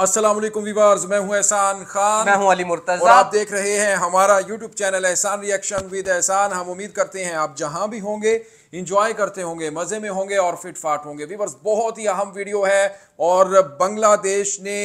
Aslam viewers मैं हूं एहसान खान मैं हूं अली मुर्तजा और आप देख रहे हैं हमारा YouTube channel Ehsan reaction with Ehsan हम उम्मीद करते हैं आप जहां भी होंगे इंजॉय करते होंगे मज़े में होंगे और फिट फाट होंगे वीवर्स बहुत ही अहम वीडियो है और बांग्लादेश ने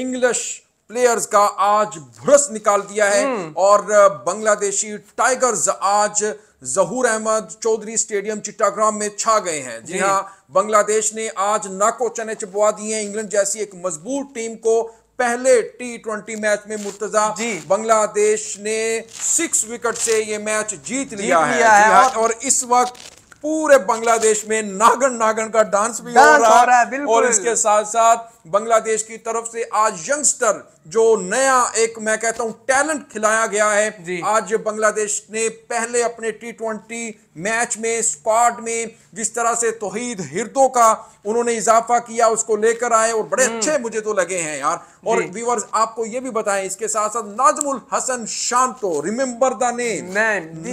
इंग्लिश प्लेयर्स का आज भ्रस निकाल दिया है हम्म। और बांग्लादेशी टाइगर्स आज जहूर अहमद चौधरी स्टेडियम चिट्टाग्राम में छा गए हैं जी हाँ बांग्लादेश ने आज नाको चने चबवा दिए इंग्लैंड जैसी एक मजबूत टीम को पहले टी ट्वेंटी मैच में मुर्तजा बांग्लादेश ने सिक्स विकेट से ये मैच जीत लिया, जीत लिया है, है हाँ, और, और इस वक्त पूरे बांग्लादेश में नागन नागन का डांस भी डांस हो रहा है और इसके साथ साथ बांग्लादेश की तरफ से आज यंगस्टर जो नया एक मैं कहता हूं टैलेंट खिलाया गया है आज बांग्लादेश ने पहले अपने टी ट्वेंटी मैच में स्क्वाड में जिस तरह से तोहिद हिरदो का उन्होंने इजाफा किया उसको लेकर आए और बड़े अच्छे हम्म। मुझे तो लगे हैं यार और व्यूवर्स आपको ये भी बताएं इसके साथ साथ Najmul Hasan Shanto remember the name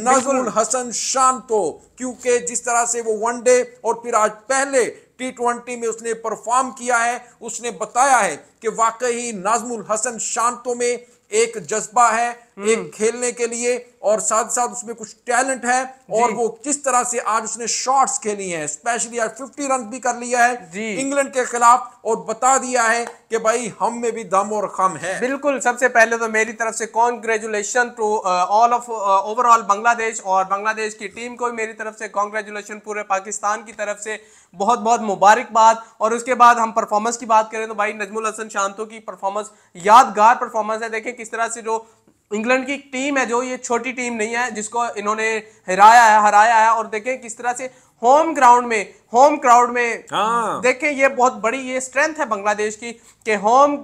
Najmul Hasan Shanto क्योंकि जिस तरह से वो वनडे और फिर आज पहले टी ट्वेंटी में उसने परफॉर्म किया है उसने बताया है कि वाकई नाजमुल हसन शांतों में एक जज्बा है हम्म। एक खेलने के लिए और साथ साथ उसमें कुछ टैलेंट है और वो किस तरह से आज उसने शॉट्स खेली हैं स्पेशली आज 50 रन भी कर लिया है इंग्लैंड के खिलाफ और बता दिया है कि भाई हम में भी दम और खम है बिल्कुल सबसे पहले तो मेरी तरफ से congratulation to all of overall Bangladesh और बांग्लादेश की टीम को भी मेरी तरफ से कॉन्ग्रेचुलेशन पूरे पाकिस्तान की तरफ से बहुत बहुत मुबारकबाद और उसके बाद हम परफॉर्मेंस की बात करें तो भाई नजमुल हसन शांतो की परफॉर्मेंस यादगार परफॉर्मेंस है देखें किस तरह से जो इंग्लैंड की टीम है जो ये छोटी टीम नहीं है जिसको इन्होंने हराया है हराया है और देखें किस तरह से होम ग्राउंड में होम क्राउड में हाँ। देखें ये बहुत बड़ी ये स्ट्रेंथ है बांग्लादेश की कि होम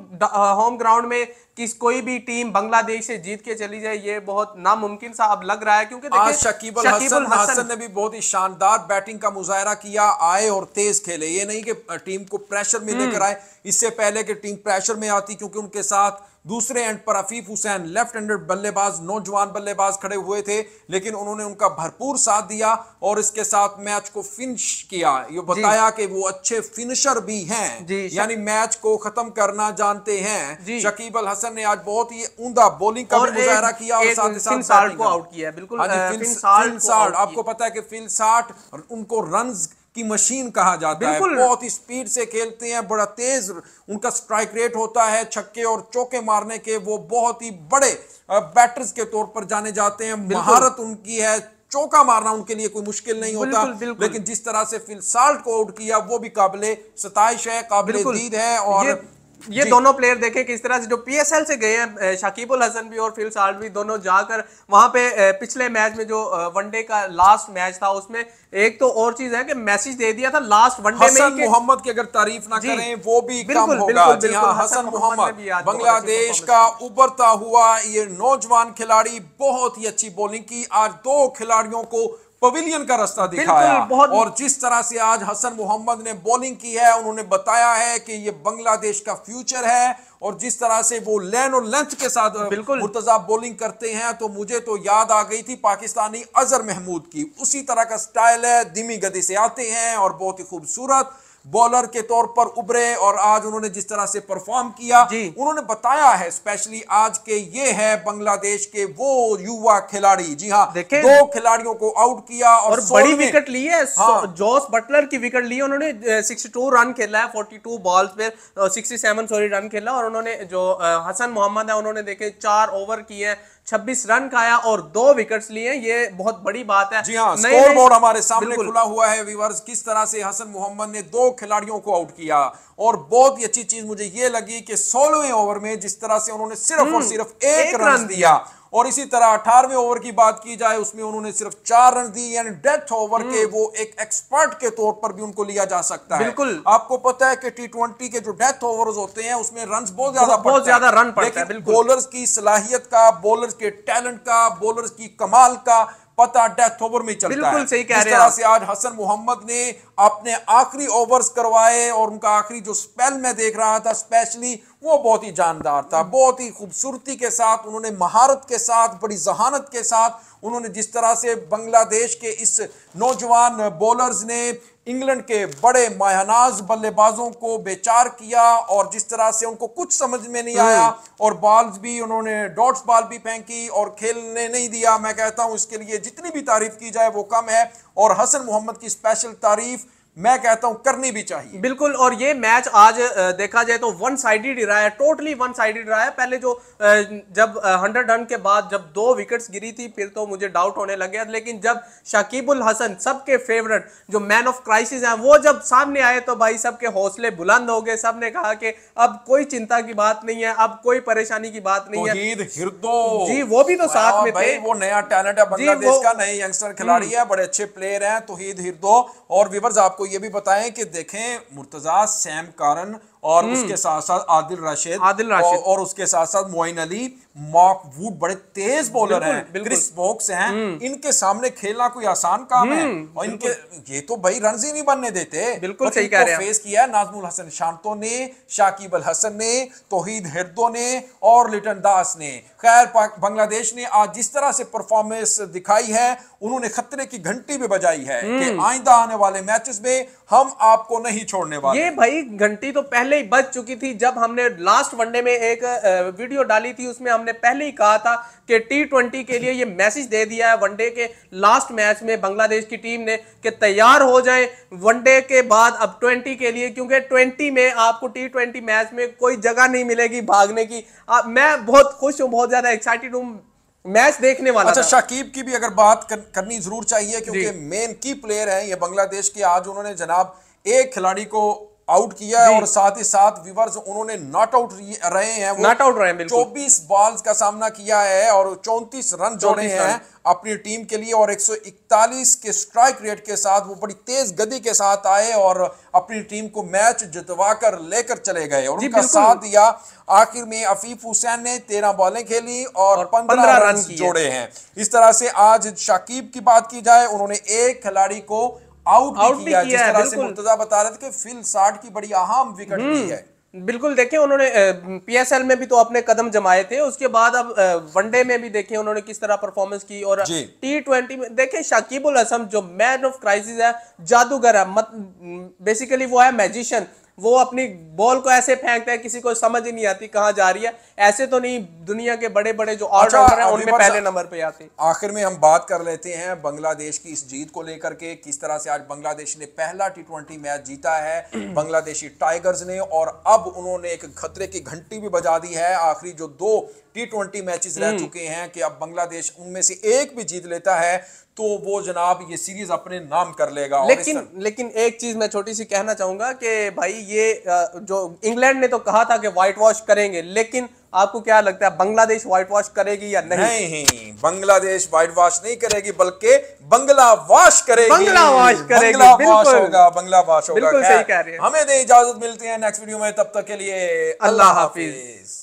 होम ग्राउंड में किस कोई भी टीम बांग्लादेश से जीत के चली जाए ये बहुत नामुमकिन सा अब लग रहा है क्योंकि देखिए शकीब अल हसन, हसन ने भी बहुत ही शानदार बैटिंग का मुजाहरा किया आए और तेज खेले ये नहीं कि टीम को प्रेशर में हम्म। लेकर आए इससे पहले कि टीम प्रेशर में आती क्योंकि उनके साथ दूसरे एंड पर अफीफ हुसैन लेफ्ट हैंडेड बल्लेबाज नौजवान बल्लेबाज खड़े हुए थे लेकिन उन्होंने उनका भरपूर साथ दिया और इसके साथ मैच को फिनिश किया ये बताया कि वो अच्छे फिनिशर भी हैं यानी मैच को खत्म करना जानते हैं शकीब अल हसन ने आज बहुत ही ऊंदा बोलिंग का मुजाहरा किया और साथ ही साथ आउट किया बिल्कुल हाँ आपको पता है कि फिल साठ उनको रन की मशीन कहा जाता है बहुत स्पीड से खेलते हैं बड़ा तेज उनका स्ट्राइक रेट होता है छक्के और चौके मारने के वो बहुत ही बड़े बैटर्स के तौर पर जाने जाते हैं महारत उनकी है चौका मारना उनके लिए कोई मुश्किल नहीं होता बिल्कुल, बिल्कुल। लेकिन जिस तरह से फिलसाल्ट को आउट किया वो भी काबिल सताइश है काबिल दीद है और ये दोनों प्लेयर देखे किस तरह से जो पीएसएल से गए हैं शाकिबुल हसन भी और फिल साल्ट भी दोनों जाकर वहां पे पिछले मैच में जो वनडे का लास्ट मैच था उसमें एक तो और चीज है कि मैसेज दे दिया था लास्ट वनडे में मोहम्मद की अगर तारीफ ना करें वो भी बिल्कुल, कम होगा हाँ, हसन मोहम्मद बांग्लादेश का उभरता हुआ ये नौजवान खिलाड़ी बहुत ही अच्छी बॉलिंग की आज दो खिलाड़ियों को पवेलियन का रास्ता दिखाया और जिस तरह से आज हसन मोहम्मद ने बॉलिंग की है उन्होंने बताया है कि ये बांग्लादेश का फ्यूचर है और जिस तरह से वो लेन और लेंथ के साथ बिल्कुल मुर्तजा बॉलिंग करते हैं तो मुझे तो याद आ गई थी पाकिस्तानी अजहर महमूद की उसी तरह का स्टाइल है धीमी गति से आते हैं और बहुत ही खूबसूरत बॉलर के तौर पर उभरे और आज उन्होंने जिस तरह से परफॉर्म किया उन्होंने बताया है स्पेशली आज के ये है बांग्लादेश के वो युवा खिलाड़ी जी हाँ दो खिलाड़ियों को आउट किया और, और बड़ी विकेट ली है हाँ। जॉस बटलर की विकेट ली उन्होंने 62 रन खेला है 42 बॉल्स पे 67 सॉरी रन खेला और उन्होंने जो हसन मोहम्मद है उन्होंने देखे चार ओवर किए 26 रन का आया और दो विकेट्स लिए ये बहुत बड़ी बात है जी हाँ स्कोर बोर्ड हमारे सामने खुला हुआ है विवर्स किस तरह से हसन मोहम्मद ने दो खिलाड़ियों को आउट किया और बहुत ही अच्छी चीज मुझे ये लगी कि सोलहवें ओवर में जिस तरह से उन्होंने सिर्फ और हम्म, सिर्फ एक, एक रन दिया और इसी तरह अठारहवें ओवर की बात की जाए उसमें उन्होंने सिर्फ चार रन दी यानी डेथ ओवर के हम्म। वो एक एक्सपर्ट के तौर पर भी उनको लिया जा सकता है बिल्कुल आपको पता है कि टी के जो डेथ ओवर होते हैं उसमें रन बहुत ज्यादा बहुत ज्यादा रन लेकिन बॉलर की सलाहियत का बॉलर के टैलेंट का बॉलर की कमाल का पता डेथ ओवर में चलता बिल्कुल सही कह रहे हैं से आज हसन मोहम्मद ने अपने आखिरी ओवर्स करवाए और उनका आखिरी जो स्पेल मैं देख रहा था स्पेशली वो बहुत ही जानदार था बहुत ही खूबसूरती के साथ उन्होंने महारत के साथ बड़ी जहानत के साथ उन्होंने जिस तरह से बांग्लादेश के इस नौजवान बॉलर्स ने इंग्लैंड के बड़े मायानाज बल्लेबाजों को बेचार किया और जिस तरह से उनको कुछ समझ में नहीं आया हम्म। और बॉल्स भी उन्होंने डॉट्स बॉल भी फेंकी और खेलने नहीं दिया मैं कहता हूं इसके लिए जितनी भी तारीफ की जाए वो कम है और हसन मोहम्मद की स्पेशल तारीफ मैं कहता हूं करनी भी चाहिए बिल्कुल और ये मैच आज देखा जाए तो वन साइडेड ही रहा है टोटली वन साइडेड रहा है पहले जो जब हंड्रेड रन के बाद जब दो विकेट्स गिरी थी फिर तो मुझे डाउट होने लग गया लेकिन जब शकीबुल हसन सबके फेवरेट जो मैन ऑफ क्राइसिस हैं वो जब सामने आए तो भाई सबके हौसले बुलंद हो गए सबने कहा कि अब कोई चिंता की बात नहीं है अब कोई परेशानी की बात नहीं है जी वो भी तो साथ में थे वो नया टैलेंट है नए यंगस्टर खिलाड़ी हम्म। है बड़े अच्छे प्लेयर है तोहीद हिरदो और विवर्स आपको आपको ये भी बताएं कि देखें मुर्तजा सैम कारन और हम्म। उसके साथ साथ आदिल राशिद आदिल राशिद और, और उसके साथ साथ मोइन अली मॉक वुड बड़े तेज बॉलर हैं क्रिस बॉक्स हैं हम्म। इनके सामने खेलना कोई आसान काम है हम्म, और इनके ये तो भाई रन ही नहीं बनने देते बिल्कुल सही कह रहे हैं फेस किया नाजमुल हसन शांतो ने शाकिब अल हसन ने तोहीद हिरदो ने और लिटन दास ने खैर बांग्लादेश ने आज जिस तरह से परफॉर्मेंस दिखाई है उन्होंने खतरे की घंटी भी बजाई है कि हम्म। आइंदा आने वाले मैचेस में हम आपको नहीं छोड़ने वाले ये भाई घंटी तो पहले ही बज चुकी थी जब हमने लास्ट वनडे में एक वीडियो डाली थी उसमें हम हमने पहले ही कहा था कि टी ट्वेंटी के लिए ये मैसेज दे दिया है वनडे के लास्ट मैच में बांग्लादेश की टीम ने कि तैयार हो जाए वनडे के बाद अब ट्वेंटी के लिए क्योंकि ट्वेंटी में आपको टी ट्वेंटी मैच में कोई जगह नहीं मिलेगी भागने की आ, मैं बहुत खुश हूँ बहुत ज़्यादा एक्साइटेड हूँ मैच देखने वाला अच्छा शाकिब की भी अगर बात कर, करनी जरूर चाहिए क्योंकि मेन की प्लेयर है ये बांग्लादेश के आज उन्होंने जनाब एक खिलाड़ी को आउट किया है और साथ ही साथ विवर्स उन्होंने नॉट आउट रहे हैं नॉट आउट रहे चौबीस बॉल्स का सामना किया है और चौंतीस रन जोड़े हैं अपनी टीम के लिए और 141 के स्ट्राइक रेट के साथ वो बड़ी तेज गति के साथ आए और अपनी टीम को मैच जितवा कर लेकर चले गए और उनका साथ दिया आखिर में अफीफ हुसैन ने तेरह बॉलें खेली और, और पंद्रह रन जोड़े हैं इस तरह से आज शाकिब की बात की जाए उन्होंने एक खिलाड़ी को आउट, आउट भी किया, भी किया जिस तरह से बता रहे थे कि फिल साठ की बड़ी अहम विकेट ली हम्म, है बिल्कुल देखें उन्होंने पीएसएल में भी तो अपने कदम जमाए थे उसके बाद अब वनडे में भी देखें उन्होंने किस तरह परफॉर्मेंस की और टी ट्वेंटी में देखें शाकिब उल हसन जो मैन ऑफ क्राइसिस है जादूगर है मत, बेसिकली वो है मैजिशियन वो अपनी बॉल को ऐसे फेंकते हैं किसी को समझ ही नहीं आती कहाँ जा रही है ऐसे तो नहीं दुनिया के बड़े बड़े जो ऑल अच्छा, हैं उनमें पहले नंबर पे आते आखिर में हम बात कर लेते हैं बांग्लादेश की इस जीत को लेकर के किस तरह से आज बांग्लादेश ने पहला टी मैच जीता है बांग्लादेशी टाइगर्स ने और अब उन्होंने एक खतरे की घंटी भी बजा दी है आखिरी जो दो टी ट्वेंटी मैचेस रह हम्म। चुके हैं कि अब बांग्लादेश उनमें से एक भी जीत लेता है तो वो जनाब ये सीरीज अपने नाम कर लेगा लेकिन लेकिन एक चीज मैं छोटी सी कहना चाहूंगा कि भाई ये जो इंग्लैंड ने तो कहा था कि व्हाइट वॉश करेंगे लेकिन आपको क्या लगता है बांग्लादेश व्हाइट वॉश करेगी या नहीं नहीं बांग्लादेश व्हाइट वॉश नहीं करेगी बल्कि बंगला वॉश करेगी बंगला वॉश करेगी बंगला वॉश होगा बंगला वॉश होगा बिल्कुल सही कह रहे हैं हमें दे इजाजत मिलती है नेक्स्ट वीडियो में तब तक के लिए अल्लाह हाफिज